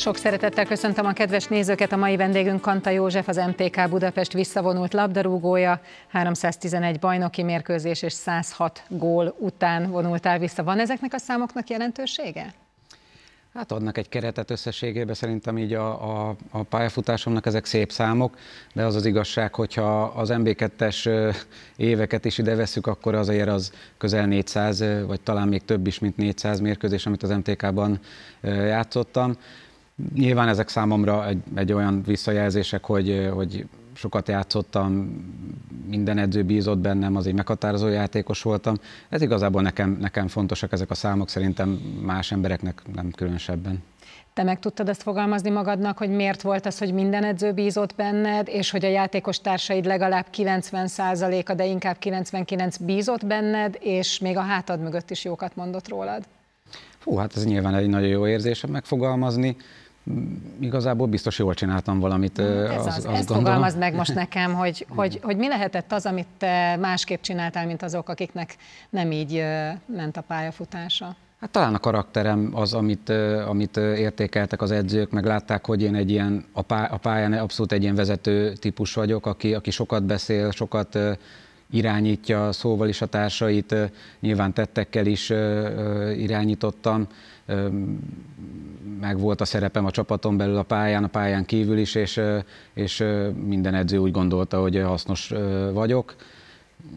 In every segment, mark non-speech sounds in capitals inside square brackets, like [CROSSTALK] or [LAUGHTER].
Sok szeretettel köszöntöm a kedves nézőket, a mai vendégünk Kanta József, az MTK Budapest visszavonult labdarúgója, 311 bajnoki mérkőzés és 106 gól után vonult el vissza. Van ezeknek a számoknak jelentősége? Hát adnak egy keretet összességében, szerintem így a, a, a pályafutásomnak ezek szép számok, de az az igazság, hogyha az MB2-es éveket is ide veszük, akkor azért az közel 400, vagy talán még több is, mint 400 mérkőzés, amit az MTK-ban játszottam. Nyilván ezek számomra egy, egy olyan visszajelzések, hogy, hogy sokat játszottam, minden edző bízott bennem, egy meghatározó játékos voltam. Ez igazából nekem, nekem fontosak ezek a számok, szerintem más embereknek nem különösebben. Te meg tudtad ezt fogalmazni magadnak, hogy miért volt az, hogy minden edző bízott benned, és hogy a játékos társaid legalább 90%-a, de inkább 99 bízott benned, és még a hátad mögött is jókat mondott rólad? Fú, hát ez nyilván egy nagyon jó érzés megfogalmazni. Igazából biztos jól csináltam valamit. Hát ez az, azt ezt gondolom. fogalmazd meg most [LAUGHS] nekem, hogy, hogy, hogy mi lehetett az, amit te másképp csináltál, mint azok, akiknek nem így ment a pályafutása? Hát talán a karakterem az, amit, amit értékeltek az edzők, meg látták, hogy én egy ilyen, a pályán abszolút egy ilyen vezető típus vagyok, aki, aki sokat beszél, sokat irányítja szóval is a társait, nyilván tettekkel is irányítottam, meg volt a szerepem a csapaton belül a pályán, a pályán kívül is, és, és minden edző úgy gondolta, hogy hasznos vagyok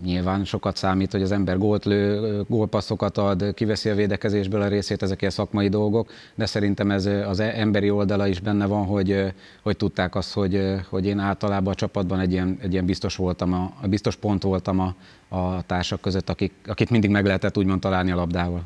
nyilván sokat számít, hogy az ember gólt lő, gólpasszokat ad, kiveszi a védekezésből a részét, ezek ilyen szakmai dolgok, de szerintem ez az e-, emberi oldala is benne van, hogy, hogy tudták azt, hogy, hogy én általában a csapatban egy ilyen, egy ilyen biztos, voltam a, biztos pont voltam a, a társak között, akik, akit mindig meg lehetett úgymond találni a labdával.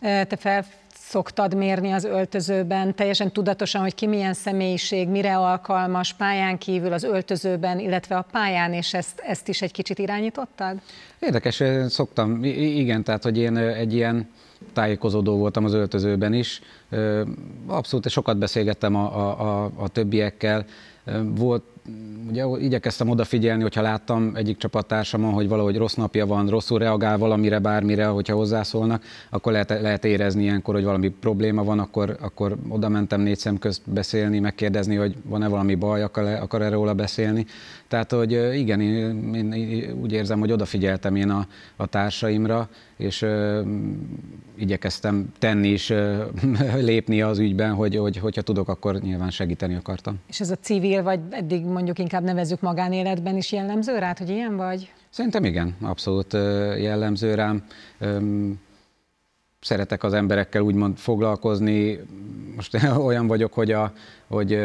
Te fel szoktad mérni az öltözőben, teljesen tudatosan, hogy ki milyen személyiség, mire alkalmas pályán kívül, az öltözőben, illetve a pályán, és ezt, ezt is egy kicsit irányítottad? Érdekes, szoktam, igen, tehát hogy én egy ilyen tájékozódó voltam az öltözőben is, abszolút sokat beszélgettem a, a, a, a többiekkel, volt ugye igyekeztem odafigyelni, hogyha láttam egyik csapattársamon, hogy valahogy rossz napja van, rosszul reagál valamire, bármire, hogyha hozzászólnak, akkor lehet, lehet érezni ilyenkor, hogy valami probléma van, akkor, akkor oda mentem négy szem közt beszélni, megkérdezni, hogy van-e valami baj, akar-e, akar-e róla beszélni. Tehát, hogy igen, én, én úgy érzem, hogy odafigyeltem én a, a társaimra, és igyekeztem tenni is, [LAUGHS] lépni az ügyben, hogy, hogy hogyha tudok, akkor nyilván segíteni akartam. És ez a civil, vagy eddig mondjuk inkább nevezzük magánéletben is jellemző rád, hogy ilyen vagy? Szerintem igen, abszolút jellemző rám. Szeretek az emberekkel úgymond foglalkozni. Most [LAUGHS] olyan vagyok, hogy, a, hogy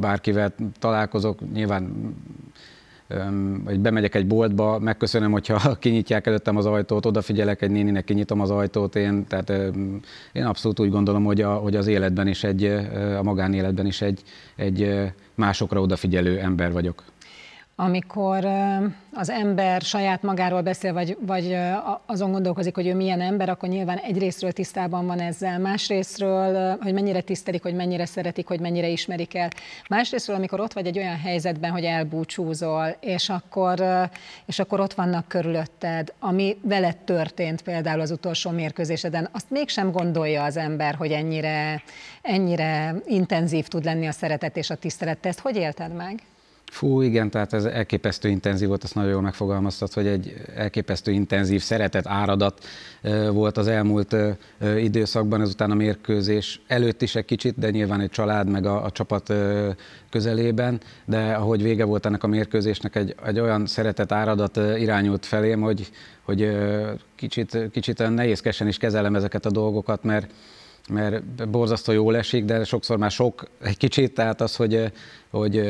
bárkivel találkozok, nyilván vagy bemegyek egy boltba, megköszönöm, hogyha [LAUGHS] kinyitják előttem az ajtót, odafigyelek egy néninek, kinyitom az ajtót, én, tehát én abszolút úgy gondolom, hogy, a, hogy az életben is egy, a magánéletben is egy, egy másokra odafigyelő ember vagyok amikor az ember saját magáról beszél, vagy, vagy azon gondolkozik, hogy ő milyen ember, akkor nyilván egyrésztről tisztában van ezzel, másrésztről, hogy mennyire tisztelik, hogy mennyire szeretik, hogy mennyire ismerik el. Másrésztről, amikor ott vagy egy olyan helyzetben, hogy elbúcsúzol, és akkor, és akkor ott vannak körülötted, ami veled történt például az utolsó mérkőzéseden, azt mégsem gondolja az ember, hogy ennyire, ennyire intenzív tud lenni a szeretet és a tisztelet. Te ezt hogy élted meg? Fú, igen, tehát ez elképesztő intenzív volt, azt nagyon jól megfogalmaztad, hogy egy elképesztő intenzív szeretet, áradat volt az elmúlt időszakban, ezután a mérkőzés előtt is egy kicsit, de nyilván egy család meg a, a csapat közelében, de ahogy vége volt ennek a mérkőzésnek, egy, egy olyan szeretet, áradat irányult felém, hogy, hogy kicsit, kicsit nehézkesen is kezelem ezeket a dolgokat, mert mert borzasztó jól esik, de sokszor már sok egy kicsit, tehát az, hogy, hogy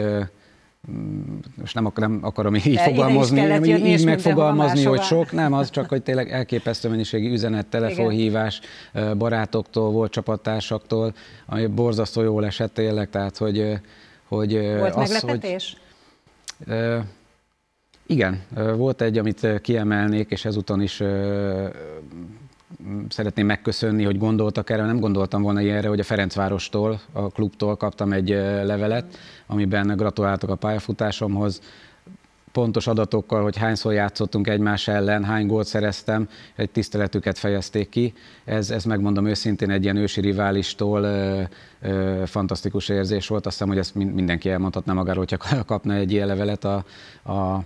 most nem, nem akarom így De fogalmazni, jönni, így, így megfogalmazni, hogy sok, nem, az csak, hogy tényleg elképesztő mennyiségi üzenet, telefonhívás barátoktól, volt csapattársaktól, ami borzasztó jól esett tényleg, tehát hogy... hogy volt az, meglepetés? Hogy, igen, volt egy, amit kiemelnék, és ezúton is szeretném megköszönni, hogy gondoltak erre, nem gondoltam volna ilyenre, hogy a Ferencvárostól, a klubtól kaptam egy levelet, amiben gratuláltak a pályafutásomhoz, pontos adatokkal, hogy hányszor játszottunk egymás ellen, hány gólt szereztem, egy tiszteletüket fejezték ki. Ez, ez megmondom őszintén egy ilyen ősi riválistól ö, ö, fantasztikus érzés volt. Azt hiszem, hogy ezt mindenki elmondhatná magáról, hogyha kapna egy ilyen levelet a, a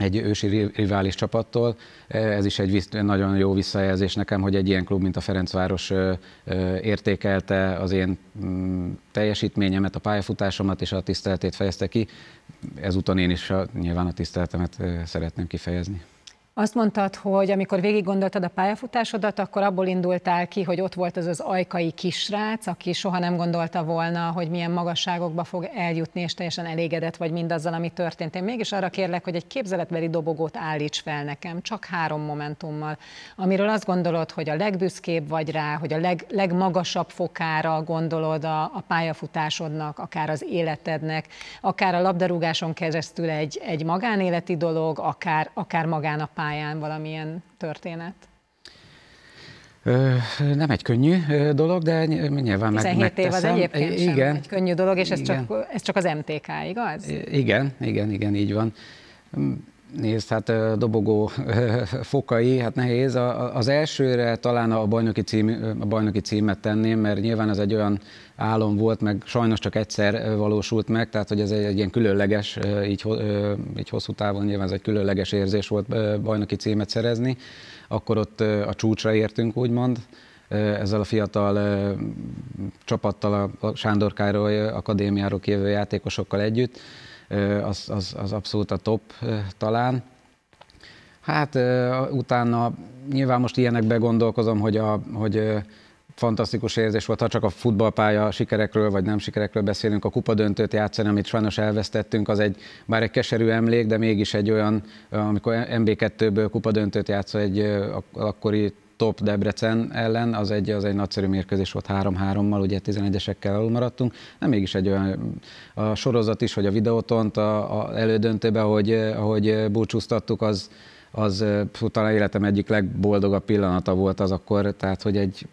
egy ősi rivális csapattól. Eh, ez is egy nagyon jó visszajelzés nekem, hogy egy ilyen klub, mint a Ferencváros eh, eh, értékelte az én mm, teljesítményemet, a pályafutásomat és a tiszteletét fejezte ki. Ezúton én is a, nyilván a tiszteletemet szeretném kifejezni. Azt mondtad, hogy amikor végig gondoltad a pályafutásodat, akkor abból indultál ki, hogy ott volt az az ajkai kisrác, aki soha nem gondolta volna, hogy milyen magasságokba fog eljutni, és teljesen elégedett vagy mindazzal, ami történt. Én mégis arra kérlek, hogy egy képzeletbeli dobogót állíts fel nekem, csak három momentummal, amiről azt gondolod, hogy a legbüszkébb vagy rá, hogy a leg, legmagasabb fokára gondolod a, a pályafutásodnak, akár az életednek, akár a labdarúgáson keresztül egy, egy magánéleti dolog, akár, akár magán a pályafutásodnak pályán valamilyen történet? Nem egy könnyű dolog, de nyilván meg, megteszem. 17 év az egyébként sem igen, egy könnyű dolog, és ez igen. csak, ez csak az MTK, igaz? Igen, igen, igen, így van. Nézd, hát dobogó fokai, hát nehéz. Az elsőre talán a bajnoki, cím, a bajnoki címet tenném, mert nyilván ez egy olyan álom volt, meg sajnos csak egyszer valósult meg, tehát hogy ez egy, egy ilyen különleges, így, így hosszú távon nyilván ez egy különleges érzés volt bajnoki címet szerezni. Akkor ott a csúcsra értünk, úgymond ezzel a fiatal csapattal, a Sándor Károly Akadémiáról kívül játékosokkal együtt az, az, az abszolút a top talán. Hát utána nyilván most ilyenekbe gondolkozom, hogy, a, hogy fantasztikus érzés volt, ha csak a futballpálya sikerekről vagy nem sikerekről beszélünk, a kupadöntőt játszani, amit sajnos elvesztettünk, az egy, bár egy keserű emlék, de mégis egy olyan, amikor MB2-ből kupadöntőt játszol egy akkori top Debrecen ellen, az egy, az egy nagyszerű mérkőzés volt 3-3-mal, ugye 11-esekkel alul maradtunk, de mégis egy olyan a sorozat is, hogy a videótont a, a elődöntőbe, hogy, hogy búcsúztattuk, az, az talán életem egyik legboldogabb pillanata volt az akkor, tehát hogy egy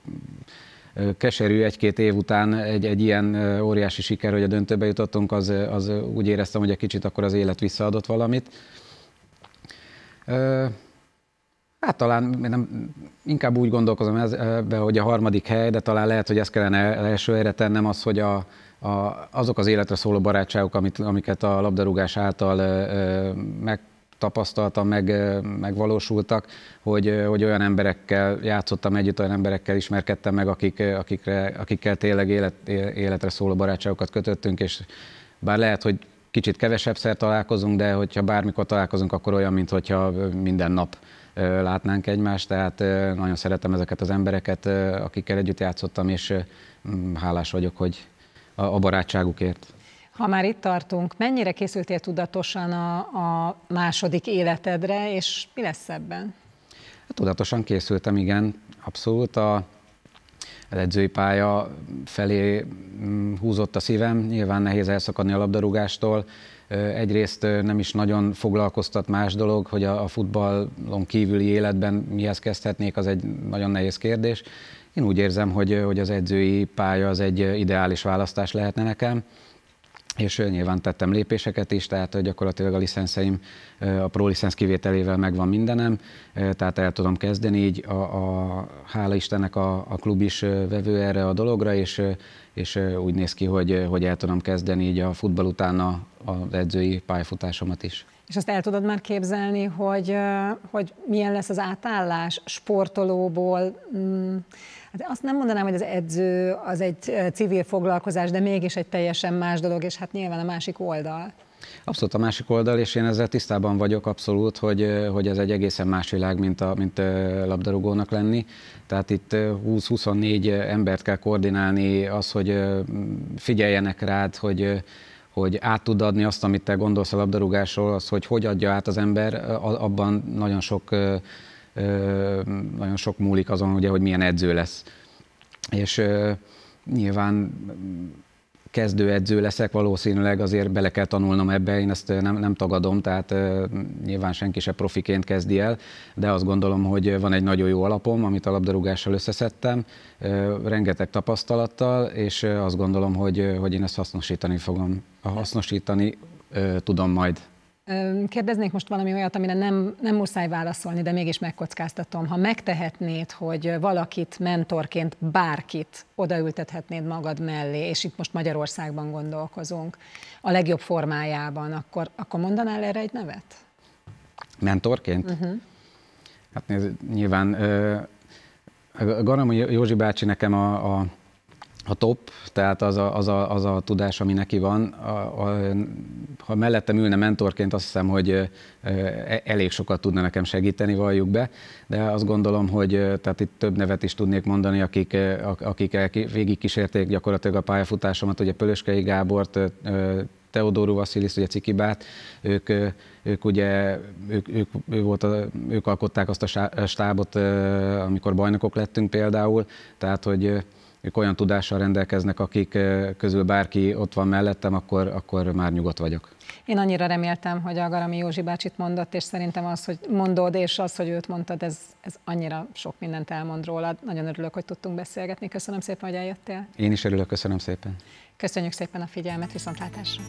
keserű egy-két év után egy, egy ilyen óriási siker, hogy a döntőbe jutottunk, az, az úgy éreztem, hogy egy kicsit akkor az élet visszaadott valamit. Hát talán nem, inkább úgy gondolkozom ebbe, hogy a harmadik hely, de talán lehet, hogy ezt kellene első helyre tennem, az, hogy a, a, azok az életre szóló barátságok, amit, amiket a labdarúgás által ö, meg tapasztaltam, meg, megvalósultak, hogy, hogy olyan emberekkel játszottam együtt, olyan emberekkel ismerkedtem meg, akik, akikre, akikkel tényleg élet, életre szóló barátságokat kötöttünk, és bár lehet, hogy kicsit kevesebbszer találkozunk, de hogyha bármikor találkozunk, akkor olyan, mintha minden nap látnánk egymást, tehát nagyon szeretem ezeket az embereket, akikkel együtt játszottam, és hálás vagyok, hogy a barátságukért. Ha már itt tartunk, mennyire készültél tudatosan a, a második életedre, és mi lesz ebben? Hát tudatosan készültem, igen, abszolút. A, edzői pálya felé húzott a szívem, nyilván nehéz elszakadni a labdarúgástól, Egyrészt nem is nagyon foglalkoztat más dolog, hogy a futballon kívüli életben mihez kezdhetnék, az egy nagyon nehéz kérdés. Én úgy érzem, hogy, hogy az edzői pálya az egy ideális választás lehetne nekem és nyilván tettem lépéseket is, tehát gyakorlatilag a licenszeim, a pro licensz kivételével megvan mindenem, tehát el tudom kezdeni, így a, a hála Istennek a, a klub is vevő erre a dologra, és, és úgy néz ki, hogy, hogy el tudom kezdeni így a futball után az edzői pályafutásomat is. És azt el tudod már képzelni, hogy, hogy milyen lesz az átállás sportolóból? Mm, hát azt nem mondanám, hogy az edző az egy civil foglalkozás, de mégis egy teljesen más dolog, és hát nyilván a másik oldal. Abszolút a másik oldal, és én ezzel tisztában vagyok abszolút, hogy, hogy ez egy egészen más világ, mint, a, mint labdarúgónak lenni. Tehát itt 20-24 embert kell koordinálni az, hogy figyeljenek rád, hogy hogy át tud adni azt, amit te gondolsz a labdarúgásról, az, hogy hogy adja át az ember, abban nagyon sok, nagyon sok múlik azon, ugye, hogy milyen edző lesz. És nyilván kezdőedző leszek, valószínűleg azért bele kell tanulnom ebbe, én ezt eh, nem, nem tagadom, tehát eh, nyilván senki se profiként kezdi el, de azt gondolom, hogy van egy nagyon jó alapom, amit a labdarúgással összeszedtem, eh, rengeteg tapasztalattal, és azt gondolom, hogy, hogy én ezt hasznosítani fogom, hasznosítani tudom majd. Kérdeznék most valami olyat, amire nem, nem muszáj válaszolni, de mégis megkockáztatom. Ha megtehetnéd, hogy valakit mentorként, bárkit odaültethetnéd magad mellé, és itt most Magyarországban gondolkozunk, a legjobb formájában, akkor, akkor mondanál erre egy nevet? Mentorként? Uh-huh. Hát nézd, nyilván uh, Garam Józsi bácsi nekem a, a a top, tehát az a, az a, az a tudás, ami neki van. A, a, ha mellettem ülne mentorként, azt hiszem, hogy e, elég sokat tudna nekem segíteni, valljuk be, de azt gondolom, hogy tehát itt több nevet is tudnék mondani, akik, akik végigkísérték gyakorlatilag a pályafutásomat, ugye Pölöskei Gábort, Teodoru Vasilis, ugye Cikibát, ők, ők ugye, ők, ők, ők, volt a, ők alkották azt a stábot, amikor bajnokok lettünk például, tehát hogy ők olyan tudással rendelkeznek, akik közül bárki ott van mellettem, akkor, akkor már nyugodt vagyok. Én annyira reméltem, hogy a Garami Józsi bácsit mondott, és szerintem az, hogy mondod, és az, hogy őt mondtad, ez, ez annyira sok mindent elmond rólad. Nagyon örülök, hogy tudtunk beszélgetni. Köszönöm szépen, hogy eljöttél. Én is örülök, köszönöm szépen. Köszönjük szépen a figyelmet, viszontlátásra!